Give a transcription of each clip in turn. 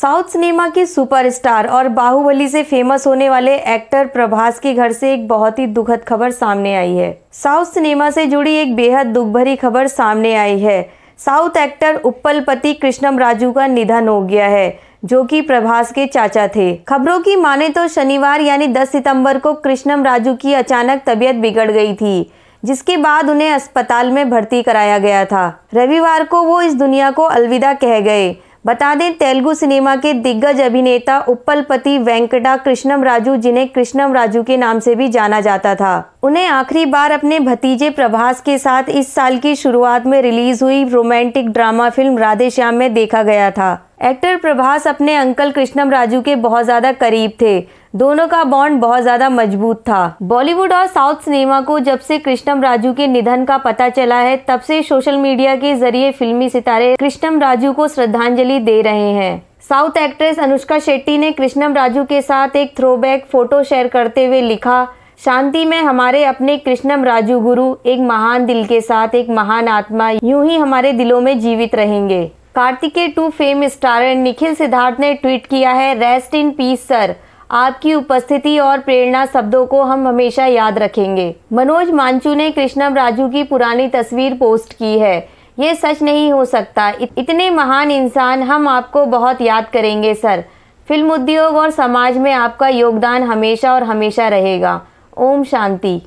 south cinema के superstar और बाहुबली से फेमस होने वाले एक्टर प्रभास के घर से एक बहुत ही दुखद खबर सामने आई है साउथ सिनेमा से जुड़ी एक बेहद दुख भरी खबर सामने आई है साउथ एक्टर उपल पति कृष्णम राजू का निधन हो गया है जो कि प्रभास के चाचा थे खबरों की माने तो शनिवार यानी 10 सितंबर को कृष्णम राजू की अचानक तबीयत बिगड़ गई थी जिसके बाद उन्हें अस्पताल में भर्ती कराया गया था रविवार को वो इस दुनिया को अलविदा कह गए बता दें तेलुगु सिनेमा के दिग्गज अभिनेता उपलपति वेंकटा कृष्णम राजू जिन्हें कृष्णम राजू के नाम से भी जाना जाता था उन्हें आखिरी बार अपने भतीजे प्रभास के साथ इस साल की शुरुआत में रिलीज हुई रोमांटिक ड्रामा फिल्म राधेश्याम में देखा गया था एक्टर प्रभास अपने अंकल कृष्णम राजू के बहुत ज़्यादा करीब थे दोनों का बॉन्ड बहुत ज़्यादा मजबूत था बॉलीवुड और साउथ सिनेमा को जब से कृष्णम राजू के निधन का पता चला है तब से सोशल मीडिया के जरिए फिल्मी सितारे कृष्णम राजू को श्रद्धांजलि दे रहे हैं साउथ एक्ट्रेस अनुष्का शेट्टी ने कृष्णम राजू के साथ एक थ्रोबैक फोटो शेयर करते हुए लिखा शांति में हमारे अपने कृष्णम राजू गुरु एक महान दिल के साथ एक महान आत्मा यूं ही हमारे दिलों में जीवित रहेंगे Karthikeya two fame starrer Nikhil Siddharth ने ट्वीट किया है रेस्ट इन पीस सर आपकी उपस्थिति और प्रेरणा शब्दों को हम हमेशा याद रखेंगे मनोज मांचू ने कृष्णम राजू की पुरानी तस्वीर पोस्ट की है ये सच नहीं हो सकता इतने महान इंसान हम आपको बहुत याद करेंगे सर फिल्म उद्योग और समाज में आपका योगदान हमेशा और हमेशा रहेगा ओम शांति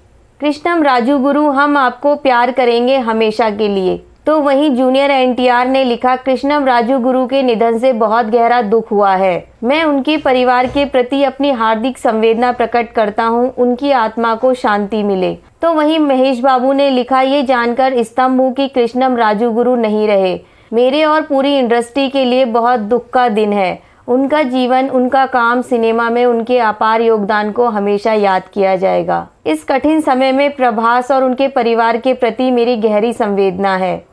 कृष्णम राजू गुरु हम आपको प्यार करेंगे हमेशा के लिए तो वहीं जूनियर एनटीआर ने लिखा कृष्णम राजू गुरु के निधन से बहुत गहरा दुख हुआ है मैं उनके परिवार के प्रति अपनी हार्दिक संवेदना प्रकट करता हूं, उनकी आत्मा को शांति मिले तो वहीं महेश बाबू ने लिखा ये जानकर स्तंभ हूँ कि कृष्णम राजू गुरु नहीं रहे मेरे और पूरी इंडस्ट्री के लिए बहुत दुख का दिन है उनका जीवन उनका काम सिनेमा में उनके अपार योगदान को हमेशा याद किया जाएगा इस कठिन समय में प्रभास और उनके परिवार के प्रति मेरी गहरी संवेदना है